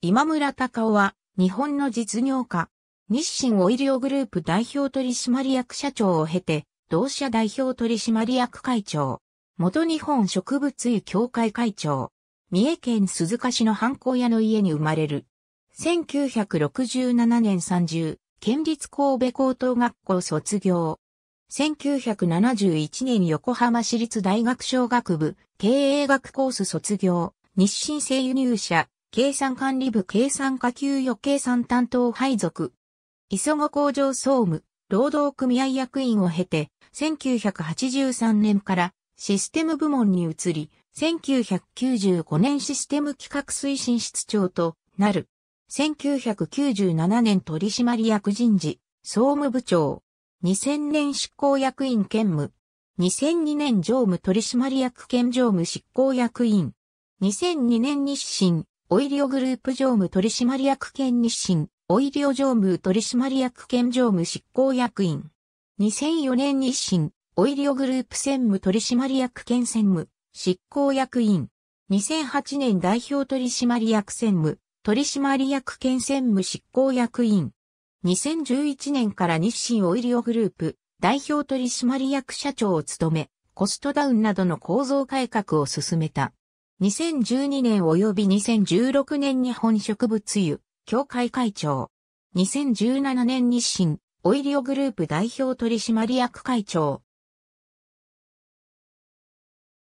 今村隆夫は、日本の実業家、日清オイリオグループ代表取締役社長を経て、同社代表取締役会長、元日本植物油協会会長、三重県鈴鹿市の犯校屋の家に生まれる。1967年30、県立神戸高等学校卒業。1971年横浜市立大学商学部経営学コース卒業、日清製油入社、計算管理部計算課給与計算担当配属。磯子工場総務、労働組合役員を経て、1983年からシステム部門に移り、1995年システム企画推進室長となる。1997年取締役人事、総務部長。2000年執行役員兼務。2002年常務取締役兼常務執行役員。2002年日清オイリオグループ常務取締役兼日清、オイリオ常務取締役兼常務執行役員。2004年日清、オイリオグループ専務取締役兼専務、執行役員。2008年代表取締役専務、取締役兼専務執行役員。2011年から日清オイリオグループ、代表取締役社長を務め、コストダウンなどの構造改革を進めた。2012年及び2016年日本植物油、協会会長。2017年日清、オイリオグループ代表取締役会長。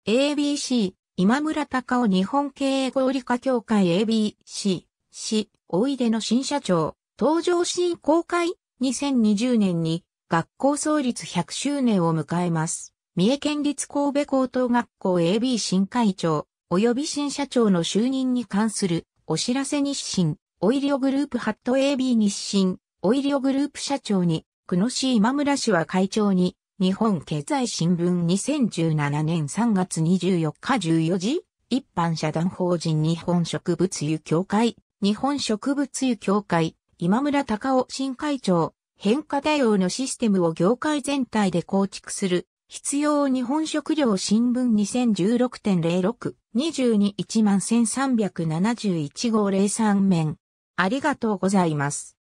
ABC、今村隆夫日本経営合理化協会 ABC、市、おいでの新社長、登場新公開、2020年に学校創立100周年を迎えます。三重県立神戸高等学校 AB 新会長、及び新社長の就任に関するお知らせ日清、オイリオグループハット AB 日清、オイリオグループ社長に、久野市今村氏は会長に、日本経済新聞2017年3月24日14時、一般社団法人日本植物油協会、日本植物油協会、今村隆夫新会長、変化対応のシステムを業界全体で構築する必要日本食料新聞2016.06、2211万1371号03面。ありがとうございます。